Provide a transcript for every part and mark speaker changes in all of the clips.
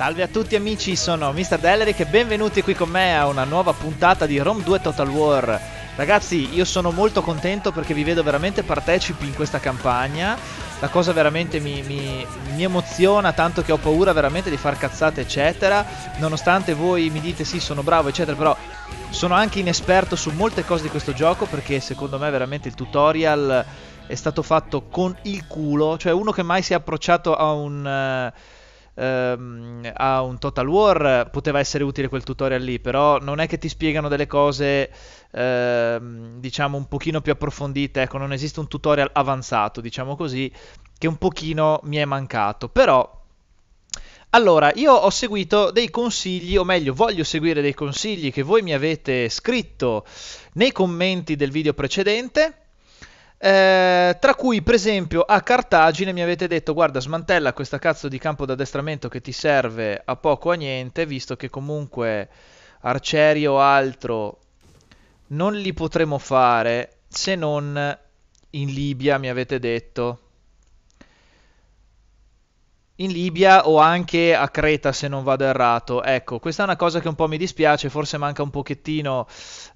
Speaker 1: Salve a tutti amici, sono Mr. Deleric e benvenuti qui con me a una nuova puntata di Rome 2 Total War. Ragazzi, io sono molto contento perché vi vedo veramente partecipi in questa campagna. La cosa veramente mi, mi, mi, emoziona, tanto che ho paura veramente di far cazzate, eccetera. Nonostante voi mi dite sì, sono bravo, eccetera, però sono anche inesperto su molte cose di questo gioco perché secondo me veramente il tutorial è stato fatto con il culo. Cioè uno che mai si è approcciato a un... Uh, ehm, a un Total War poteva essere utile quel tutorial lì, però non è che ti spiegano delle cose ehm, diciamo un pochino più approfondite, ecco, non esiste un tutorial avanzato, diciamo così, che un pochino mi è mancato, però allora, io ho seguito dei consigli, o meglio, voglio seguire dei consigli che voi mi avete scritto nei commenti del video precedente eh, tra cui, per esempio, a Cartagine mi avete detto: guarda, smantella questa cazzo di campo d'addestramento che ti serve a poco o a niente, visto che comunque arcieri o altro non li potremo fare se non in Libia, mi avete detto in Libia o anche a Creta se non vado errato. Ecco, questa è una cosa che un po' mi dispiace, forse manca un pochettino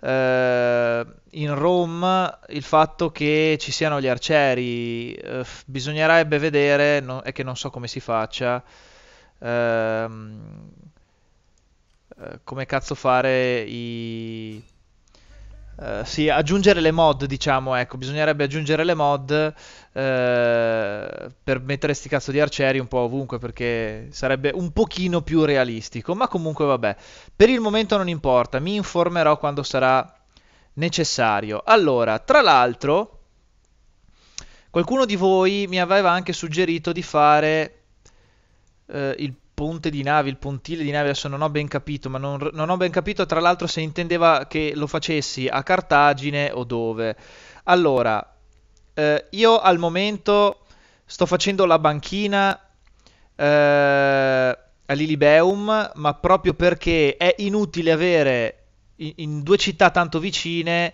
Speaker 1: eh, in Rome il fatto che ci siano gli arcieri. Eh, bisognerebbe vedere, no, è che non so come si faccia. Ehm, eh, come cazzo fare i Uh, sì, aggiungere le mod, diciamo, ecco, bisognerebbe aggiungere le mod uh, per mettere sti cazzo di arcieri un po' ovunque perché sarebbe un pochino più realistico, ma comunque vabbè. Per il momento non importa, mi informerò quando sarà necessario. Allora, tra l'altro, qualcuno di voi mi aveva anche suggerito di fare uh, il ponte di navi, il pontile di navi, adesso non ho ben capito, ma non, non, ho ben capito tra l'altro se intendeva che lo facessi a Cartagine o dove. Allora, eh, io al momento sto facendo la banchina eh, a Lilibeum, ma proprio perché è inutile avere in, in due città tanto vicine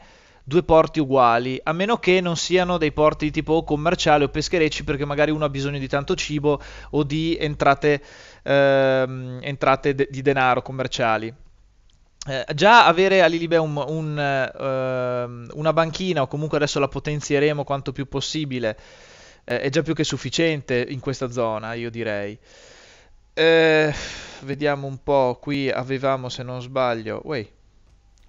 Speaker 1: due porti uguali, a meno che non siano dei porti tipo commerciali o pescherecci perché magari uno ha bisogno di tanto cibo o di entrate, ehm, entrate de- di denaro commerciali. Eh, già avere a Lilibè un, un, eh, una banchina o comunque adesso la potenzieremo quanto più possibile eh, è già più che sufficiente in questa zona, io direi. Eh, vediamo un po', qui avevamo se non sbaglio... Wait.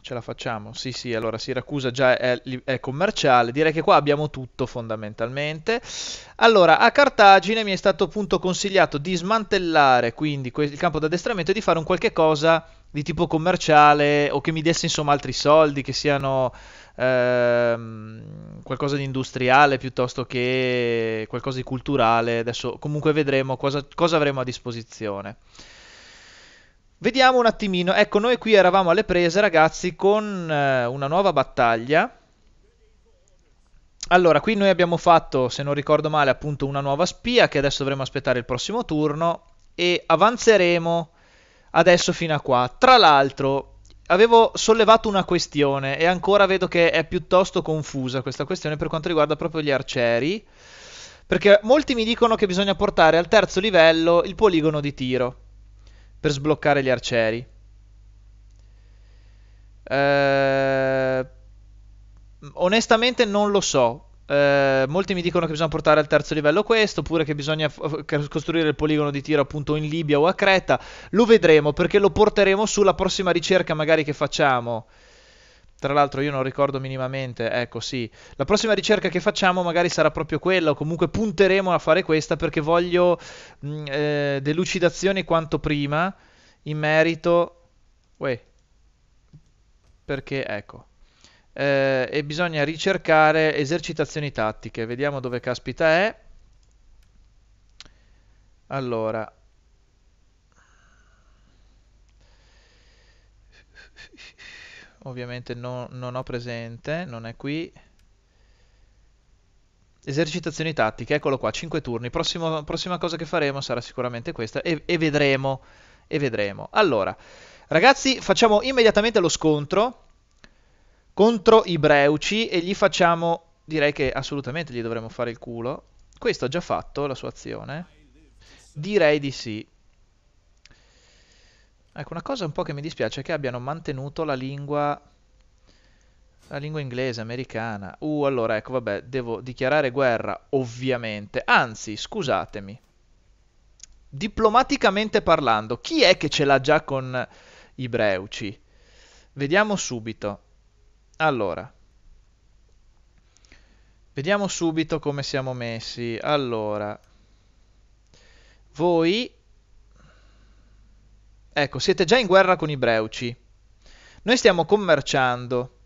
Speaker 1: Ce la facciamo? Sì, sì, allora Siracusa già è, è, commerciale, direi che qua abbiamo tutto fondamentalmente. Allora, a Cartagine mi è stato appunto consigliato di smantellare quindi il campo d'addestramento e di fare un qualche cosa di tipo commerciale o che mi desse insomma altri soldi, che siano ehm, qualcosa di industriale piuttosto che qualcosa di culturale. Adesso comunque vedremo cosa, cosa avremo a disposizione. Vediamo un attimino, ecco noi qui eravamo alle prese ragazzi con eh, una nuova battaglia. Allora, qui noi abbiamo fatto, se non ricordo male, appunto una nuova spia che adesso dovremo aspettare il prossimo turno e avanzeremo adesso fino a qua. Tra l'altro, avevo sollevato una questione e ancora vedo che è piuttosto confusa questa questione per quanto riguarda proprio gli arcieri, perché molti mi dicono che bisogna portare al terzo livello il poligono di tiro per sbloccare gli arcieri. Eh, onestamente non lo so. Eh, molti mi dicono che bisogna portare al terzo livello questo, oppure che bisogna f- costruire il poligono di tiro appunto in Libia o a Creta. Lo vedremo perché lo porteremo sulla prossima ricerca magari che facciamo tra l'altro io non ricordo minimamente, ecco sì, la prossima ricerca che facciamo magari sarà proprio quella, o comunque punteremo a fare questa perché voglio mh, mm, eh, delucidazioni quanto prima in merito... Uè, perché ecco. Eh, e bisogna ricercare esercitazioni tattiche, vediamo dove caspita è. Allora, ovviamente no, non ho presente, non è qui. Esercitazioni tattiche, eccolo qua, 5 turni. Prossimo, prossima cosa che faremo sarà sicuramente questa e, e, vedremo, e vedremo. Allora, ragazzi, facciamo immediatamente lo scontro contro i Breuci e gli facciamo, direi che assolutamente gli dovremmo fare il culo. Questo ha già fatto la sua azione? Direi di sì. Ecco, una cosa un po' che mi dispiace è che abbiano mantenuto la lingua... La lingua inglese, americana. Uh, allora, ecco, vabbè, devo dichiarare guerra, ovviamente. Anzi, scusatemi. Diplomaticamente parlando, chi è che ce l'ha già con i Breuci? Vediamo subito. Allora. Vediamo subito come siamo messi. Allora. Voi Ecco, siete già in guerra con i Breuci. Noi stiamo commerciando.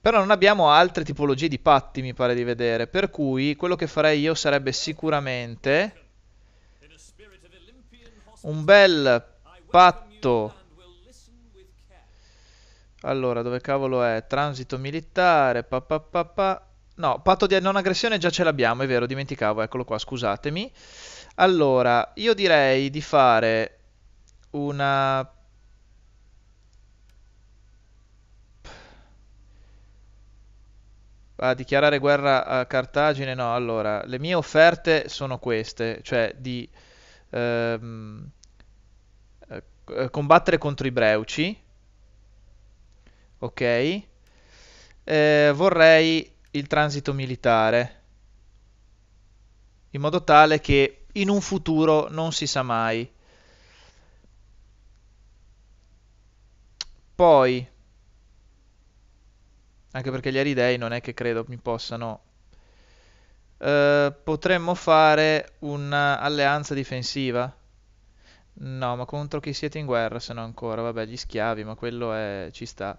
Speaker 1: Però non abbiamo altre tipologie di patti, mi pare di vedere. Per cui quello che farei io sarebbe sicuramente un bel patto. Allora, dove cavolo è? Transito militare, pa pa pa pa. No, patto di non aggressione già ce l'abbiamo, è vero, dimenticavo, eccolo qua, scusatemi. Allora, io direi di fare una... A dichiarare guerra a Cartagine, no, allora, le mie offerte sono queste, cioè di ehm, eh, combattere contro i Breuci, ok? Eh, vorrei il transito militare, in modo tale che in un futuro non si sa mai. Poi, anche perché gli aridei non è che credo mi possano... Eh, potremmo fare un'alleanza difensiva. No, ma contro chi siete in guerra, se no ancora, vabbè, gli schiavi, ma quello è... ci sta.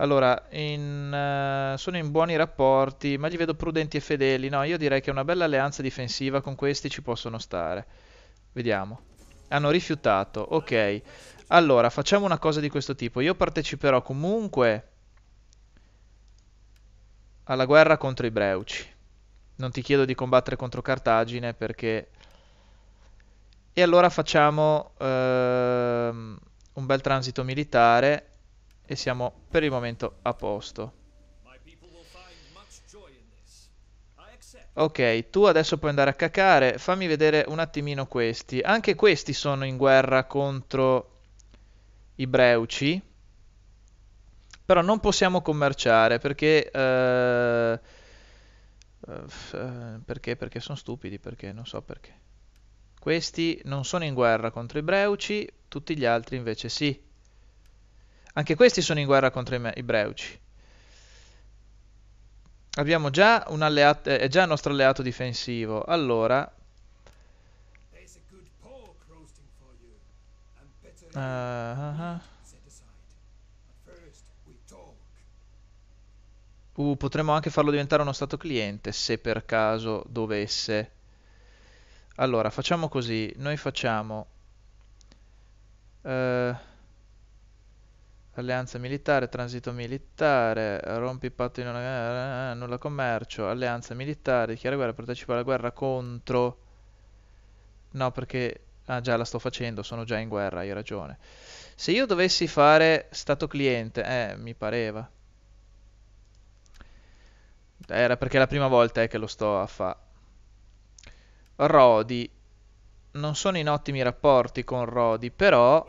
Speaker 1: Allora, in, uh, sono in buoni rapporti, ma li vedo prudenti e fedeli. No, io direi che una bella alleanza difensiva con questi ci possono stare. Vediamo. Hanno rifiutato, ok. Allora, facciamo una cosa di questo tipo. Io parteciperò comunque alla guerra contro i Breuci. Non ti chiedo di combattere contro Cartagine perché... E allora facciamo uh, un bel transito militare e siamo per il momento a posto. Ok, tu adesso puoi andare a cacare, fammi vedere un attimino questi. Anche questi sono in guerra contro i Breuci, però non possiamo commerciare perché... Eh, perché? Perché sono stupidi, perché non so perché. Questi non sono in guerra contro i Breuci, tutti gli altri invece sì. Anche questi sono in guerra contro i Breuci. Abbiamo già un alleato, eh, è già il nostro alleato difensivo. Allora... Uh ah, -huh. Ah, ah. Uh, potremmo anche farlo diventare uno stato cliente se per caso dovesse. Allora, facciamo così. Noi facciamo... Uh, alleanza militare, transito militare, rompi patto di non, eh, nulla commercio, alleanza militare, dichiara guerra, partecipa alla guerra contro... No, perché... Ah già, la sto facendo, sono già in guerra, hai ragione. Se io dovessi fare stato cliente, eh, mi pareva. Era perché la prima volta è che lo sto a fa. Rodi. Non sono in ottimi rapporti con Rodi, però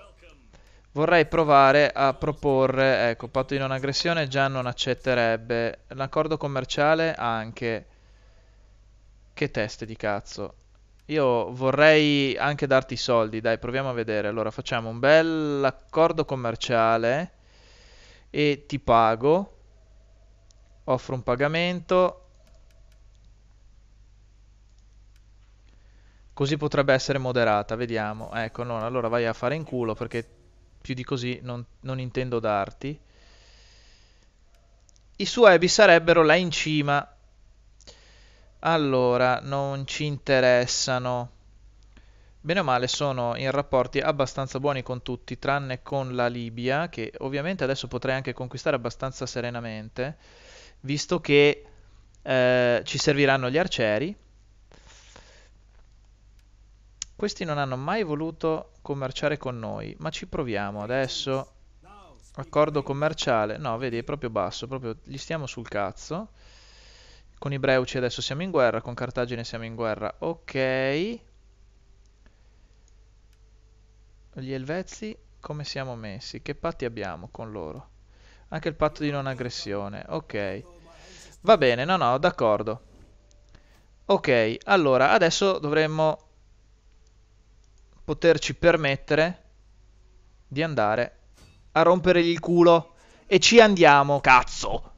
Speaker 1: Vorrei provare a proporre, ecco, patto di non aggressione già non accetterebbe, l'accordo commerciale anche, che teste di cazzo. Io vorrei anche darti i soldi, dai, proviamo a vedere. Allora, facciamo un bel accordo commerciale e ti pago. Offro un pagamento. Così potrebbe essere moderata, vediamo. Ecco, no, allora vai a fare in culo perché più di così non, non intendo darti. I suebi sarebbero là in cima. Allora, non ci interessano. Bene o male sono in rapporti abbastanza buoni con tutti, tranne con la Libia, che ovviamente adesso potrei anche conquistare abbastanza serenamente, visto che eh, ci serviranno gli arcieri questi non hanno mai voluto commerciare con noi, ma ci proviamo adesso. Accordo commerciale. No, vedi, è proprio basso, proprio gli stiamo sul cazzo. Con i Breuci adesso siamo in guerra, con Cartagine siamo in guerra. Ok. Gli Elvezi come siamo messi? Che patti abbiamo con loro? Anche il patto di non aggressione. Ok. Va bene, no, no, d'accordo. Ok, allora adesso dovremmo poterci permettere di andare a rompere il culo. E ci andiamo, cazzo!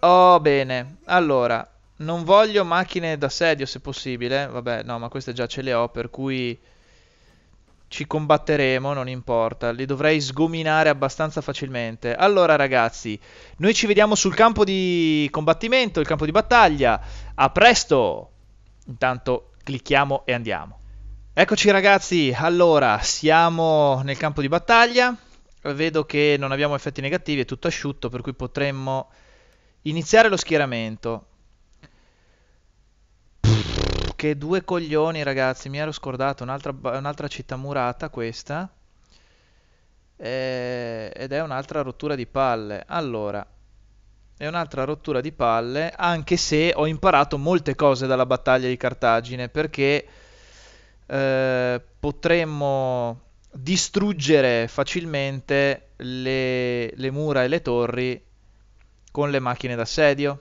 Speaker 1: Oh, bene. Allora, non voglio macchine d'assedio se possibile. Vabbè, no, ma queste già ce le ho, per cui ci combatteremo, non importa. Li dovrei sgominare abbastanza facilmente. Allora, ragazzi, noi ci vediamo sul campo di combattimento, il campo di battaglia. A presto! Intanto clicchiamo e andiamo. Eccoci ragazzi, allora siamo nel campo di battaglia, vedo che non abbiamo effetti negativi, è tutto asciutto, per cui potremmo iniziare lo schieramento. Pff, che due coglioni ragazzi, mi ero scordato, un'altra, un'altra città murata questa, eh, ed è un'altra rottura di palle. Allora, è un'altra rottura di palle, anche se ho imparato molte cose dalla battaglia di Cartagine, perché eh, potremmo distruggere facilmente le, le mura e le torri con le macchine d'assedio.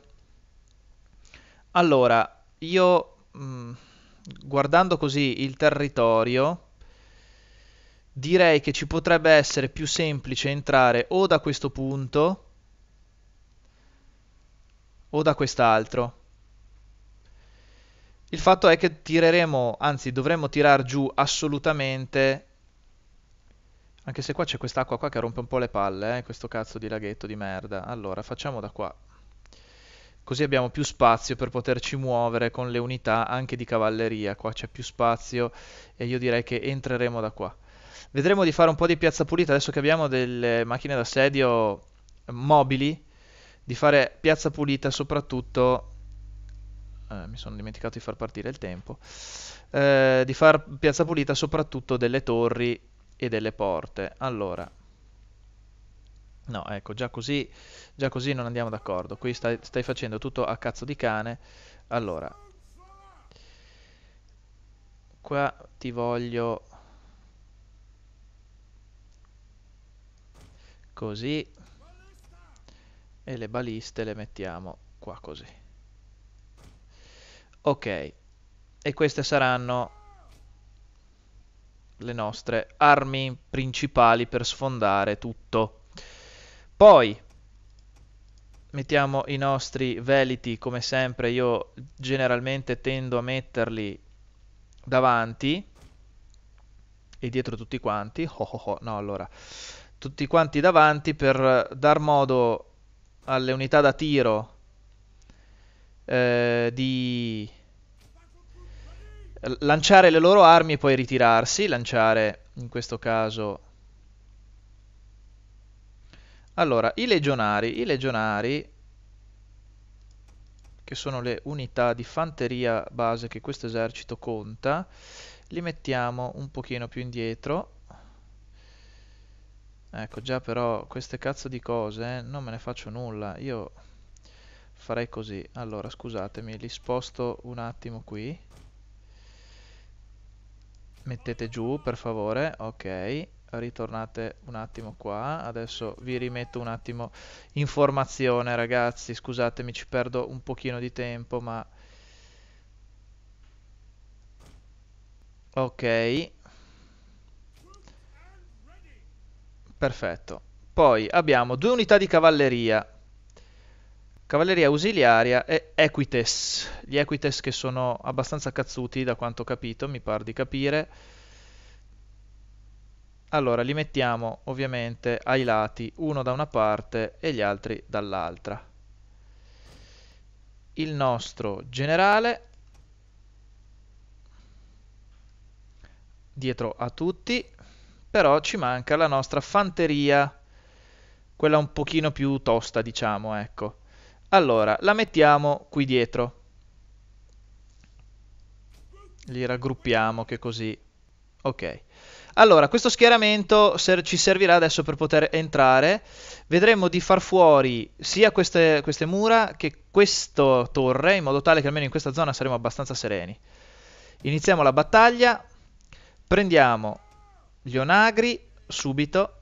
Speaker 1: Allora, io mh, mm, guardando così il territorio, direi che ci potrebbe essere più semplice entrare o da questo punto, o da quest'altro. Il fatto è che tireremo, anzi dovremmo tirar giù assolutamente, anche se qua c'è quest'acqua qua che rompe un po' le palle, eh, questo cazzo di laghetto di merda. Allora, facciamo da qua. Così abbiamo più spazio per poterci muovere con le unità anche di cavalleria. Qua c'è più spazio e io direi che entreremo da qua. Vedremo di fare un po' di piazza pulita adesso che abbiamo delle macchine d'assedio mobili di fare piazza pulita soprattutto eh, mi sono dimenticato di far partire il tempo eh, di far piazza pulita soprattutto delle torri e delle porte allora no ecco già così già così non andiamo d'accordo qui stai, stai facendo tutto a cazzo di cane allora qua ti voglio così e le baliste le mettiamo qua così ok e queste saranno le nostre armi principali per sfondare tutto poi mettiamo i nostri veliti come sempre io generalmente tendo a metterli davanti e dietro tutti quanti oh, oh, oh. no allora tutti quanti davanti per dar modo alle unità da tiro eh, di lanciare le loro armi e poi ritirarsi, lanciare in questo caso... Allora, i legionari, i legionari, che sono le unità di fanteria base che questo esercito conta, li mettiamo un pochino più indietro Ecco, già però queste cazzo di cose eh, non me ne faccio nulla. Io farei così. Allora, scusatemi, li sposto un attimo qui. Mettete giù, per favore. Ok, ritornate un attimo qua. Adesso vi rimetto un attimo informazione, ragazzi. Scusatemi, ci perdo un pochino di tempo, ma... Ok, Perfetto. Poi abbiamo due unità di cavalleria, cavalleria ausiliaria e equites. Gli equites che sono abbastanza cazzuti da quanto ho capito, mi pare di capire. Allora, li mettiamo ovviamente ai lati, uno da una parte e gli altri dall'altra. Il nostro generale, dietro a tutti, però ci manca la nostra fanteria, quella un pochino più tosta, diciamo, ecco. Allora, la mettiamo qui dietro. Li raggruppiamo, che così... Ok. Allora, questo schieramento ser ci servirà adesso per poter entrare. Vedremo di far fuori sia queste, queste mura che questa torre, in modo tale che almeno in questa zona saremo abbastanza sereni. Iniziamo la battaglia. Prendiamo gli onagri subito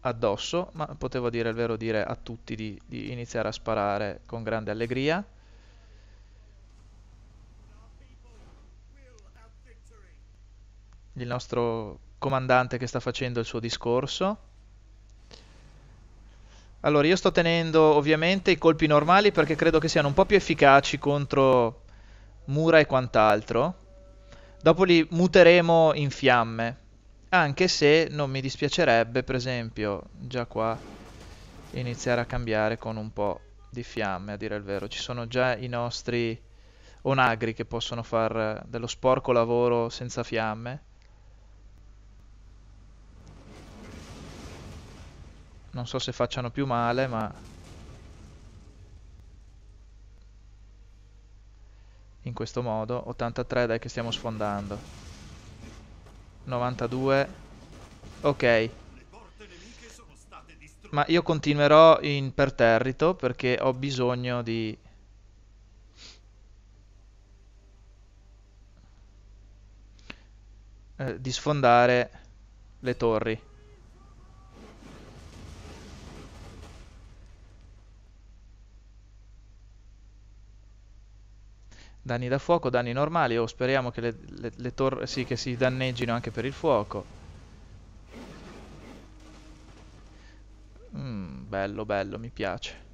Speaker 1: addosso, ma potevo dire il vero dire a tutti di, di iniziare a sparare con grande allegria. Il nostro comandante che sta facendo il suo discorso. Allora, io sto tenendo ovviamente i colpi normali perché credo che siano un po' più efficaci contro mura e quant'altro. Dopo li muteremo in fiamme. Anche se non mi dispiacerebbe, per esempio, già qua iniziare a cambiare con un po' di fiamme, a dire il vero. Ci sono già i nostri onagri che possono fare dello sporco lavoro senza fiamme. Non so se facciano più male, ma questo modo 83 dai che stiamo sfondando 92 Ok Ma io continuerò imperterrito perché ho bisogno di eh, Di sfondare le torri danni da fuoco, danni normali o speriamo che le, le, le torre sì, che si danneggino anche per il fuoco. Mm, bello, bello, mi piace.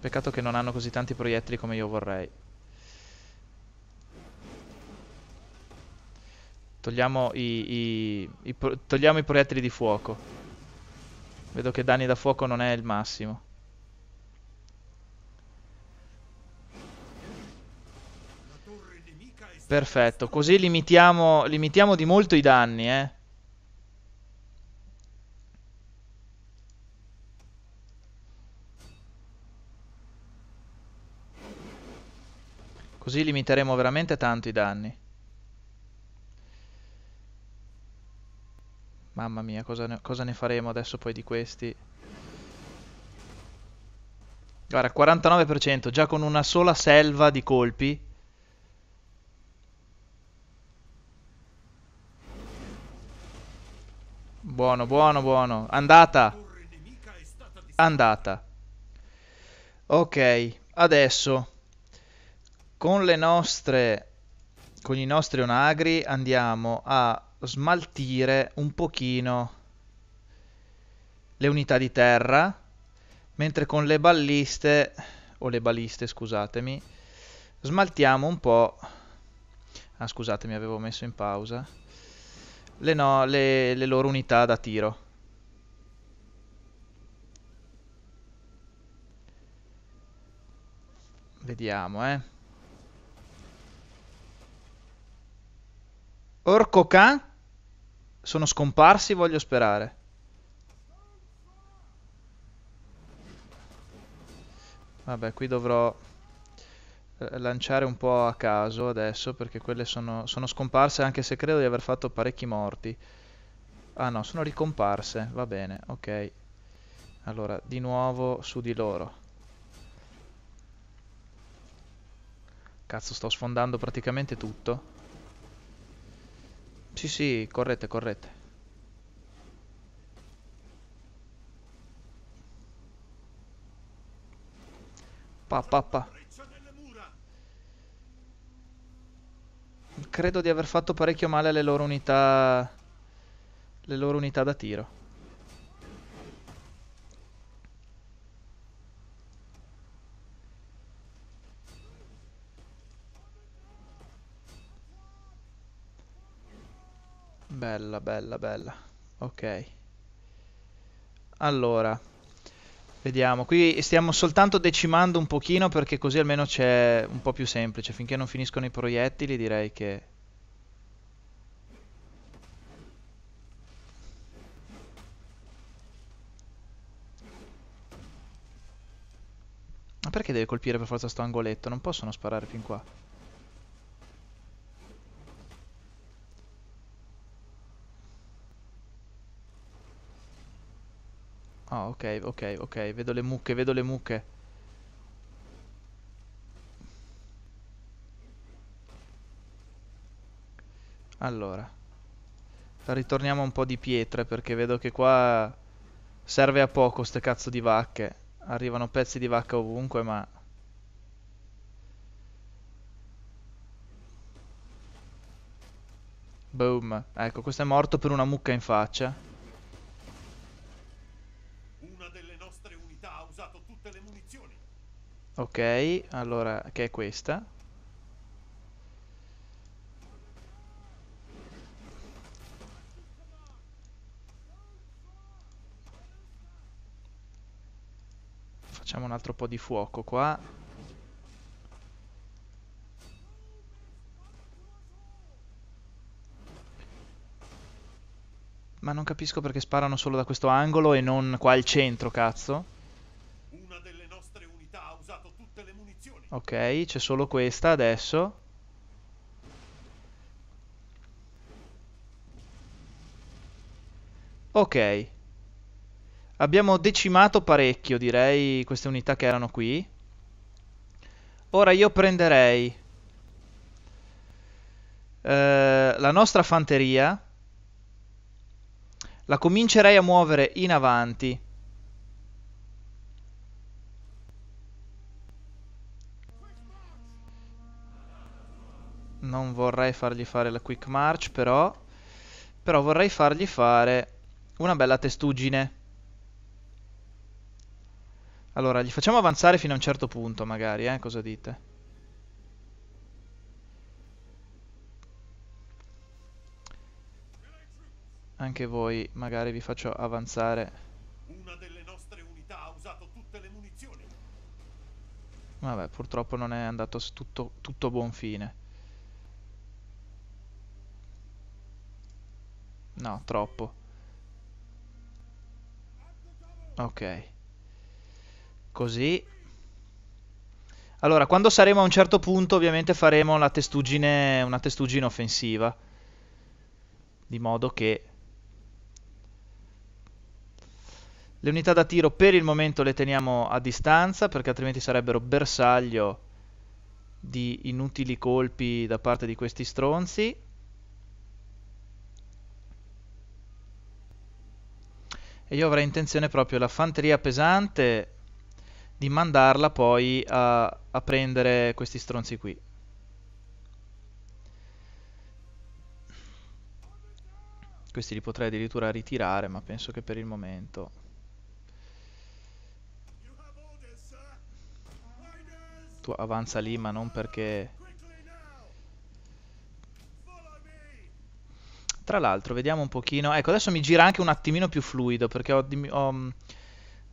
Speaker 1: Peccato che non hanno così tanti proiettili come io vorrei. Togliamo i, i, i, togliamo i proiettili di fuoco. Vedo che danni da fuoco non è il massimo. Perfetto, così limitiamo, limitiamo di molto i danni, eh. Così limiteremo veramente tanto i danni. Mamma mia, cosa ne, cosa ne, faremo adesso poi di questi? Guarda, 49%, già con una sola selva di colpi Buono, buono, buono. Andata. Andata. Ok, adesso con le nostre con i nostri onagri andiamo a smaltire un pochino le unità di terra, mentre con le balliste o le baliste, scusatemi, smaltiamo un po' Ah, scusatemi, avevo messo in pausa le, no, le, le loro unità da tiro. Vediamo, eh. Orco Khan sono scomparsi, voglio sperare. Vabbè, qui dovrò eh, lanciare un po' a caso adesso perché quelle sono, sono scomparse anche se credo di aver fatto parecchi morti. Ah no, sono ricomparse, va bene, ok. Allora, di nuovo su di loro. Cazzo, sto sfondando praticamente tutto. Sì, sì, correte, correte. Pa, pa, pa. credo di aver fatto parecchio male alle loro unità le loro unità da tiro. Bella, bella, bella. Ok. Allora, Vediamo, qui stiamo soltanto decimando un pochino perché così almeno c'è un po' più semplice. Finché non finiscono i proiettili direi che... Ma perché deve colpire per forza sto angoletto? Non possono sparare fin qua. ok, ok, ok, vedo le mucche, vedo le mucche. Allora. Ritorniamo un po' di pietre perché vedo che qua serve a poco ste cazzo di vacche. Arrivano pezzi di vacca ovunque, ma... Boom. Ecco, questo è morto per una mucca in faccia. Ok, allora, che è questa. Facciamo un altro po' di fuoco qua. Ma non capisco perché sparano solo da questo angolo e non qua al centro, cazzo. Ok, c'è solo questa adesso. Ok. Abbiamo decimato parecchio, direi, queste unità che erano qui. Ora io prenderei... Eh, la nostra fanteria la comincerei a muovere in avanti non vorrei fargli fare la quick march però, però vorrei fargli fare una bella testuggine. Allora, gli facciamo avanzare fino a un certo punto magari, eh, cosa dite? Anche voi magari vi faccio avanzare. Una delle nostre unità ha usato tutte le munizioni. Vabbè, purtroppo non è andato tutto, tutto a buon fine. No, troppo. Ok. Così. Allora, quando saremo a un certo punto, ovviamente faremo la testuggine, una testuggine offensiva. Di modo che... Le unità da tiro per il momento le teniamo a distanza, perché altrimenti sarebbero bersaglio di inutili colpi da parte di questi stronzi. e io avrei intenzione proprio la fanteria pesante di mandarla poi a, a prendere questi stronzi qui. Questi li potrei addirittura ritirare, ma penso che per il momento... Tu avanza lì, ma non perché Tra l'altro, vediamo un pochino. Ecco, adesso mi gira anche un attimino più fluido perché ho, dim- ho mm,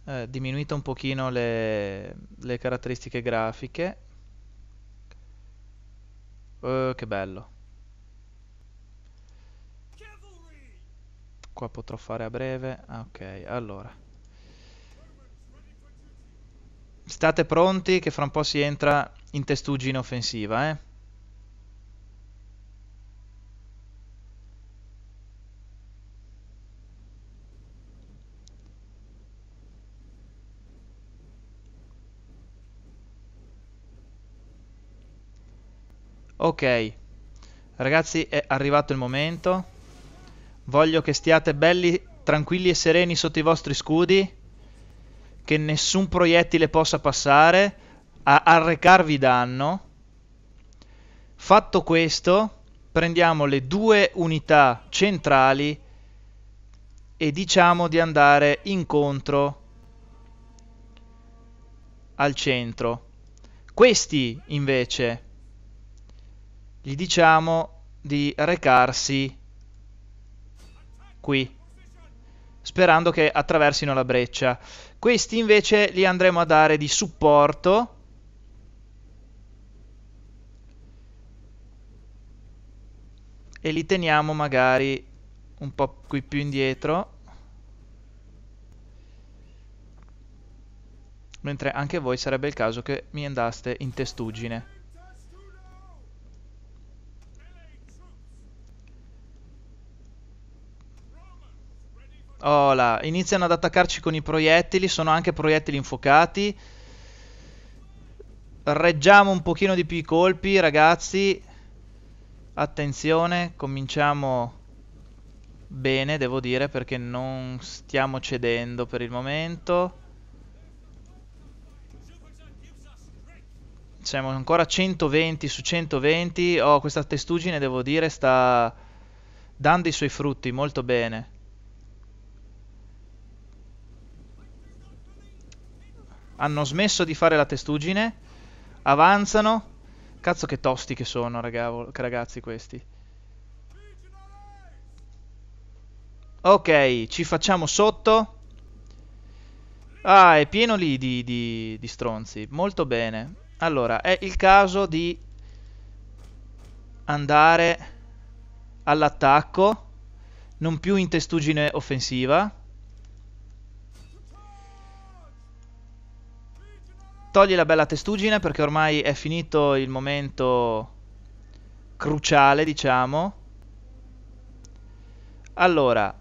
Speaker 1: eh, diminuito un pochino le, le caratteristiche grafiche. Uh, che bello. Qua potrò fare a breve. Ah, ok, allora. State pronti che fra un po' si entra in testuggine offensiva, eh? Ok, ragazzi è arrivato il momento. Voglio che stiate belli, tranquilli e sereni sotto i vostri scudi, che nessun proiettile possa passare a arrecarvi danno. Fatto questo, prendiamo le due unità centrali e diciamo di andare incontro al centro. Questi invece gli diciamo di recarsi qui, sperando che attraversino la breccia. Questi invece li andremo a dare di supporto. E li teniamo magari un po' qui più indietro. Mentre anche voi sarebbe il caso che mi andaste in testuggine. Oh iniziano ad attaccarci con i proiettili, sono anche proiettili infuocati. Reggiamo un pochino di più i colpi, ragazzi. Attenzione, cominciamo bene, devo dire, perché non stiamo cedendo per il momento. Siamo ancora 120 su 120. Oh, questa testugine devo dire, sta dando i suoi frutti molto bene. hanno smesso di fare la testuggine, avanzano. Cazzo che tosti che sono, ragavo, che ragazzi, questi. Ok, ci facciamo sotto. Ah, è pieno lì di, di, di stronzi. Molto bene. Allora, è il caso di andare all'attacco. Non più in testuggine offensiva. togli la bella testuggine perché ormai è finito il momento cruciale, diciamo. Allora,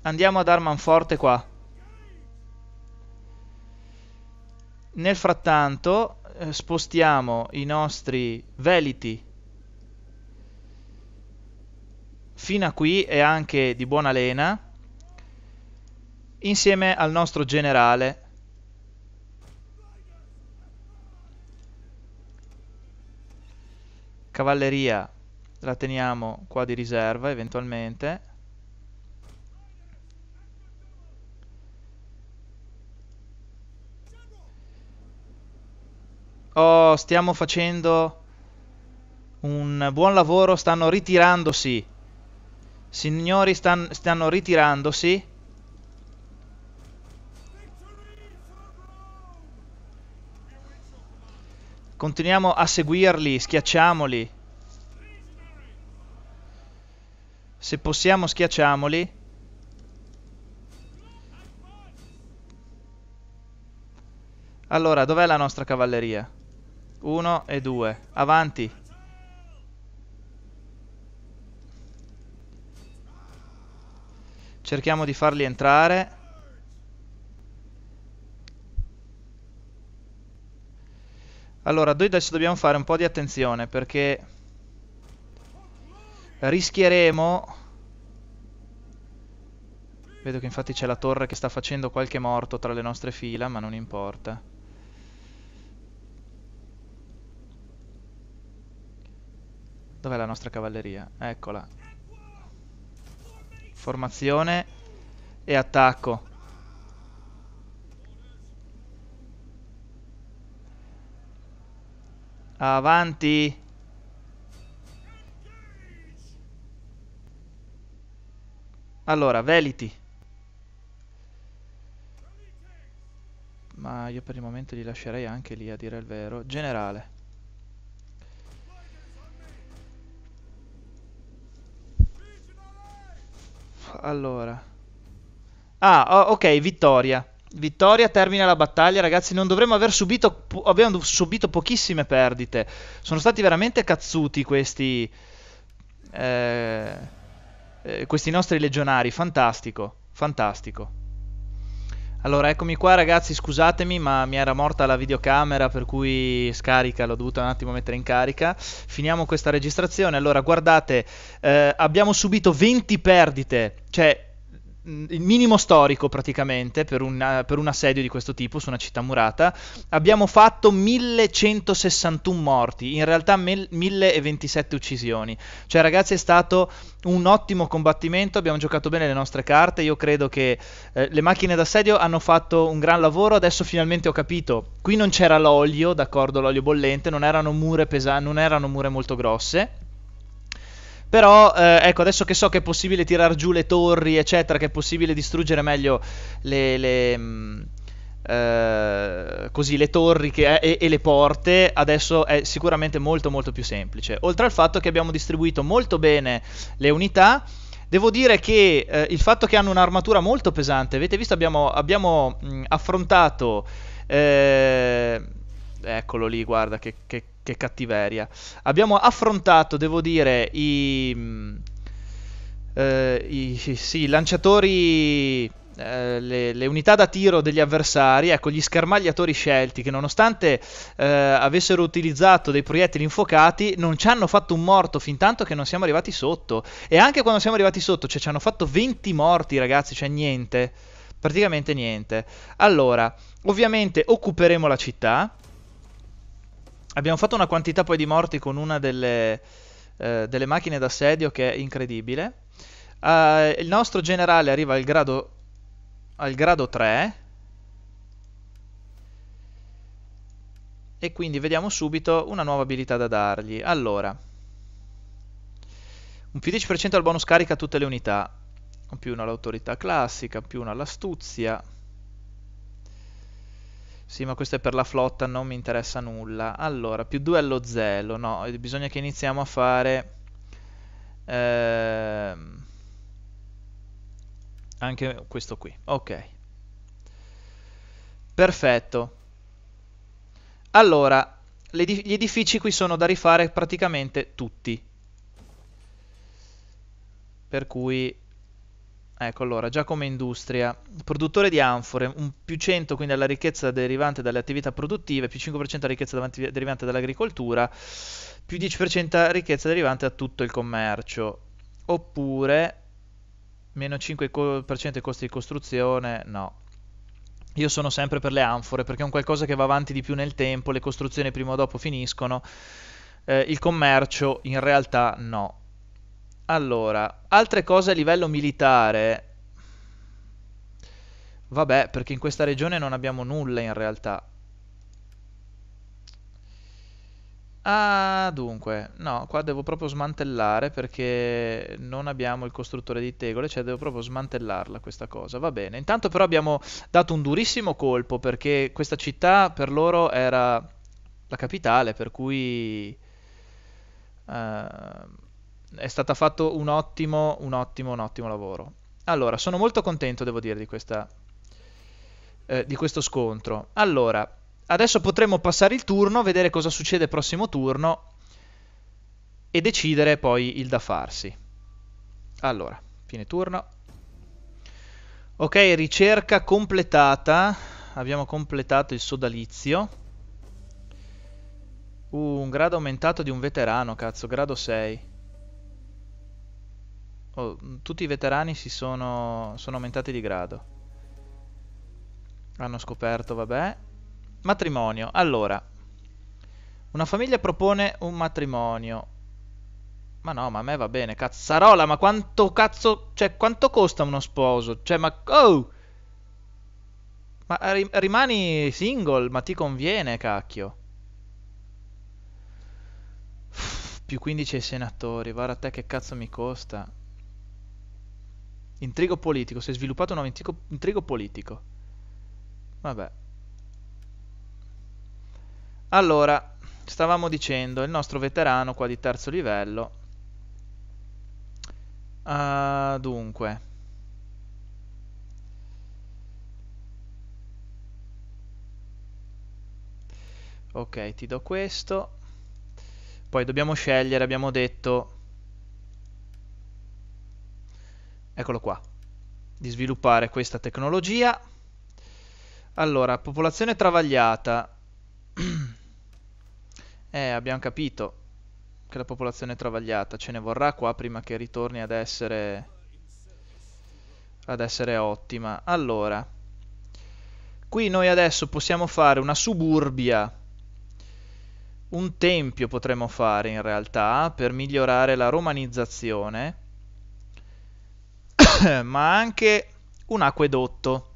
Speaker 1: andiamo ad Armanforte qua. Nel frattanto eh, spostiamo i nostri veliti fino a qui e anche di buona lena insieme al nostro generale Cavalleria la teniamo qua di riserva eventualmente. Oh, stiamo facendo un buon lavoro, stanno ritirandosi. Signori stan stanno ritirandosi. Continuiamo a seguirli, schiacciamoli. Se possiamo schiacciamoli. Allora, dov'è la nostra cavalleria? Uno e due. Avanti. Cerchiamo di farli entrare. Allora, noi adesso dobbiamo fare un po' di attenzione perché rischieremo... Vedo che infatti c'è la torre che sta facendo qualche morto tra le nostre fila, ma non importa. Dov'è la nostra cavalleria? Eccola. Formazione e attacco. Avanti. Allora, veliti. Ma io per il momento li lascerei anche lì, a dire il vero. Generale. Allora. Ah, ok, vittoria vittoria termina la battaglia, ragazzi. Non dovremmo aver subito. Po- abbiamo subito pochissime perdite. Sono stati veramente cazzuti questi. Eh, eh, questi nostri legionari. Fantastico, fantastico. Allora, eccomi qua, ragazzi. Scusatemi, ma mi era morta la videocamera, per cui scarica, l'ho dovuta un attimo mettere in carica. Finiamo questa registrazione. Allora, guardate, eh, abbiamo subito 20 perdite. Cioè, il minimo storico praticamente per, una, per, un assedio di questo tipo su una città murata. Abbiamo fatto 1161 morti, in realtà 1027 uccisioni. Cioè ragazzi è stato un ottimo combattimento, abbiamo giocato bene le nostre carte, io credo che eh, le macchine d'assedio hanno fatto un gran lavoro, adesso finalmente ho capito. Qui non c'era l'olio, d'accordo, l'olio bollente, non erano mura pesanti, non erano mure molto grosse però, eh, ecco, adesso che so che è possibile tirar giù le torri, eccetera, che è possibile distruggere meglio le... le mh, mm, eh, così le torri che, eh, e, e, le porte adesso è sicuramente molto molto più semplice oltre al fatto che abbiamo distribuito molto bene le unità Devo dire che eh, il fatto che hanno un'armatura molto pesante, avete visto, abbiamo, abbiamo mh, mm, affrontato eh, Eccolo lì, guarda che, che, che cattiveria. Abbiamo affrontato, devo dire, i... Mm, eh, i sì, lanciatori... Eh, le, le, unità da tiro degli avversari, ecco gli schermagliatori scelti che nonostante eh, avessero utilizzato dei proiettili infuocati non ci hanno fatto un morto fin tanto che non siamo arrivati sotto e anche quando siamo arrivati sotto cioè, ci hanno fatto 20 morti ragazzi, cioè niente, praticamente niente. Allora, ovviamente occuperemo la città Abbiamo fatto una quantità poi di morti con una delle, eh, delle macchine d'assedio che è incredibile. Uh, il nostro generale arriva al grado, al grado 3. E quindi vediamo subito una nuova abilità da dargli. Allora, un più 10% al bonus carica a tutte le unità. Un più 1 all'autorità classica, più 1 all'astuzia. Sì, ma questo è per la flotta, non mi interessa nulla. Allora, più 2 allo 0, no, bisogna che iniziamo a fare... Ehm, anche questo qui, ok. Perfetto. Allora, gli edifici qui sono da rifare praticamente tutti. Per cui Ecco allora, già come industria, produttore di anfore, un più 100 quindi alla ricchezza derivante dalle attività produttive, più 5% alla ricchezza derivante dall'agricoltura, più 10% ricchezza derivante da tutto il commercio, oppure meno 5% i costi di costruzione, no. Io sono sempre per le anfore perché è un qualcosa che va avanti di più nel tempo, le costruzioni prima o dopo finiscono, eh, il commercio in realtà no. Allora, altre cose a livello militare. Vabbè, perché in questa regione non abbiamo nulla in realtà. Ah, dunque, no, qua devo proprio smantellare perché non abbiamo il costruttore di tegole, cioè devo proprio smantellarla questa cosa, va bene. Intanto però abbiamo dato un durissimo colpo perché questa città per loro era la capitale, per cui... Uh è stato fatto un ottimo, un ottimo, un ottimo lavoro. Allora, sono molto contento, devo dire, di, questa, eh, di questo scontro. Allora, adesso potremmo passare il turno, vedere cosa succede prossimo turno e decidere poi il da farsi. Allora, fine turno. Ok, ricerca completata. Abbiamo completato il sodalizio. Uh, un grado aumentato di un veterano, cazzo, grado 6 oh, mm, tutti i veterani si sono, sono aumentati di grado. Hanno scoperto, vabbè. Matrimonio. Allora, una famiglia propone un matrimonio. Ma no, ma a me va bene, cazzarola, ma quanto cazzo, cioè quanto costa uno sposo? Cioè, ma oh! Ma ri- rimani single, ma ti conviene, cacchio. Più 15 ai senatori, guarda te che cazzo mi costa. Intrigo politico, si è sviluppato un nuovo intrigo, intrigo politico. Vabbè. Allora, stavamo dicendo, il nostro veterano qua di terzo livello. Uh, dunque. Ok, ti do questo. Poi dobbiamo scegliere, abbiamo detto eccolo qua, di sviluppare questa tecnologia. Allora, popolazione travagliata. eh, abbiamo capito che la popolazione travagliata ce ne vorrà qua prima che ritorni ad essere ad essere ottima. Allora, qui noi adesso possiamo fare una suburbia un tempio potremmo fare in realtà per migliorare la romanizzazione ma anche un acquedotto.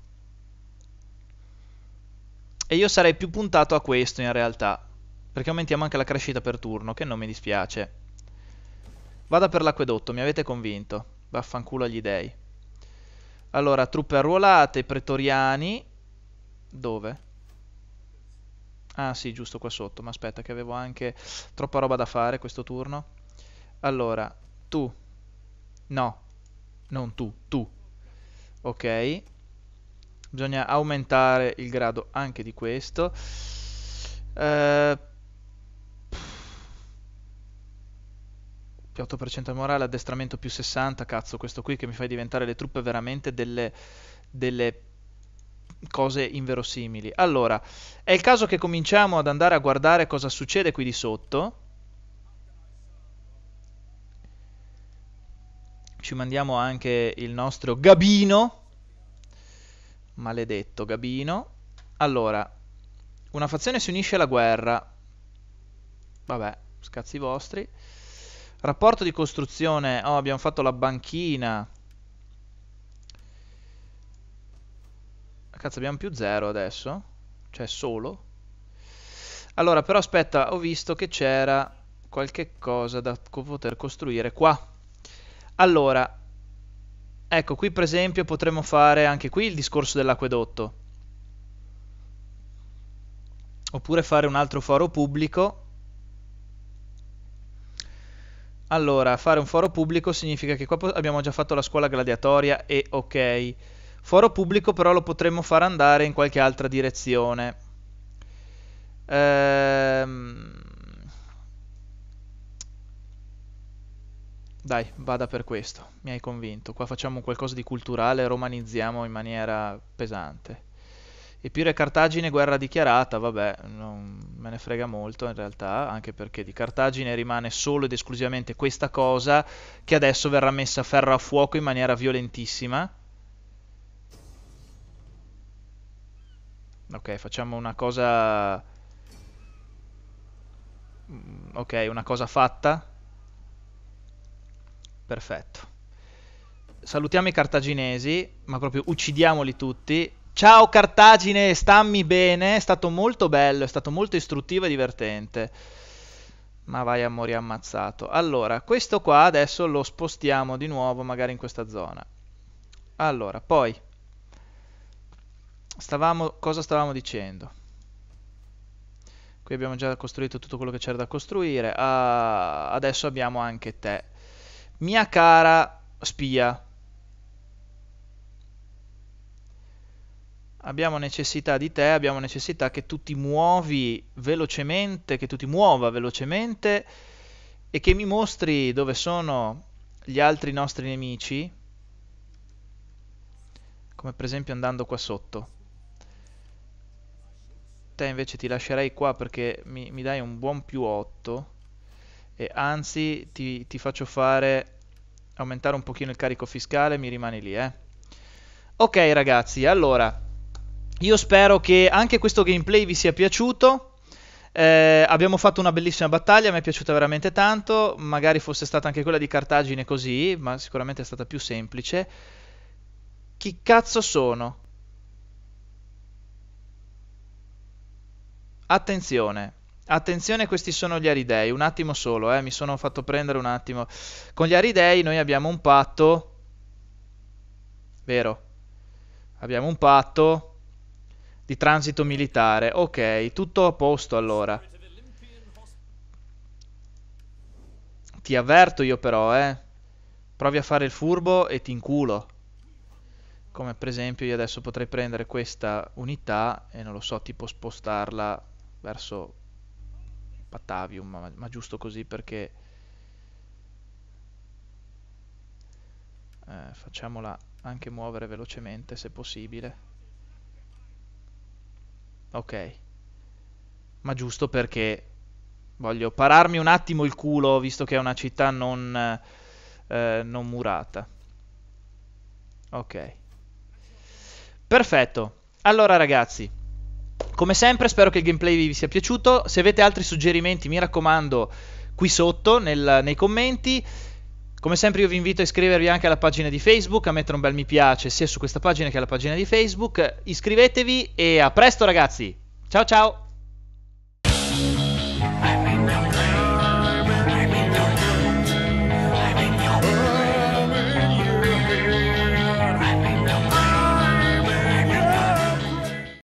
Speaker 1: E io sarei più puntato a questo in realtà, perché aumentiamo anche la crescita per turno, che non mi dispiace. Vada per l'acquedotto, mi avete convinto. Vaffanculo agli dei. Allora, truppe arruolate, pretoriani. Dove? Ah sì, giusto qua sotto, ma aspetta che avevo anche troppa roba da fare questo turno. Allora, tu. No non tu, tu. Ok. Bisogna aumentare il grado anche di questo. Eh, 8% morale, addestramento più 60, cazzo, questo qui che mi fai diventare le truppe veramente delle, delle cose inverosimili. Allora, è il caso che cominciamo ad andare a guardare cosa succede qui di sotto. Ci mandiamo anche il nostro Gabino. Maledetto Gabino. Allora, una fazione si unisce alla guerra. Vabbè, scazzi vostri. Rapporto di costruzione. Oh, abbiamo fatto la banchina. Cazzo, abbiamo più zero adesso? Cioè, solo? Allora, però aspetta, ho visto che c'era qualche cosa da poter costruire qua. Allora, ecco qui per esempio potremmo fare anche qui il discorso dell'acquedotto. Oppure fare un altro foro pubblico. Allora, fare un foro pubblico significa che qua abbiamo già fatto la scuola gladiatoria e ok. Foro pubblico però lo potremmo far andare in qualche altra direzione. Ehm... Dai, vada per questo, mi hai convinto. Qua facciamo qualcosa di culturale, romanizziamo in maniera pesante. Epiro e Cartagine guerra dichiarata, vabbè, non me ne frega molto in realtà, anche perché di Cartagine rimane solo ed esclusivamente questa cosa che adesso verrà messa a ferro a fuoco in maniera violentissima. Ok, facciamo una cosa... Mm, ok, una cosa fatta. Perfetto. Salutiamo i cartaginesi, ma proprio uccidiamoli tutti. Ciao Cartagine, stammi bene, è stato molto bello, è stato molto istruttivo e divertente. Ma vai a morire ammazzato. Allora, questo qua adesso lo spostiamo di nuovo magari in questa zona. Allora, poi... Stavamo, cosa stavamo dicendo? Qui abbiamo già costruito tutto quello che c'era da costruire. Uh, adesso abbiamo anche te. Mia cara spia. Abbiamo necessità di te, abbiamo necessità che tu ti muovi velocemente, che tu ti muova velocemente e che mi mostri dove sono gli altri nostri nemici, come per esempio andando qua sotto. Te invece ti lascerei qua perché mi, mi dai un buon più 8 e anzi ti, ti faccio fare aumentare un pochino il carico fiscale, mi rimani lì, eh. Ok ragazzi, allora, io spero che anche questo gameplay vi sia piaciuto. Eh, abbiamo fatto una bellissima battaglia, mi è piaciuta veramente tanto, magari fosse stata anche quella di Cartagine così, ma sicuramente è stata più semplice. Chi cazzo sono? Attenzione, Attenzione, questi sono gli aridei. Un attimo solo, eh, mi sono fatto prendere un attimo. Con gli aridei noi abbiamo un patto. Vero? Abbiamo un patto di transito militare. Ok, tutto a posto allora. Ti avverto io però, eh. Provi a fare il furbo e ti inculo. Come per esempio io adesso potrei prendere questa unità e non lo so, tipo spostarla verso Patavium, ma, ma giusto così perché eh, facciamola anche muovere velocemente se possibile. Ok, ma giusto perché voglio pararmi un attimo il culo visto che è una città non, eh, non murata. Ok, perfetto. Allora ragazzi, come sempre spero che il gameplay vi sia piaciuto, se avete altri suggerimenti mi raccomando qui sotto nel, nei commenti. Come sempre io vi invito a iscrivervi anche alla pagina di Facebook, a mettere un bel mi piace sia su questa pagina che alla pagina di Facebook. Iscrivetevi e a presto ragazzi! Ciao ciao!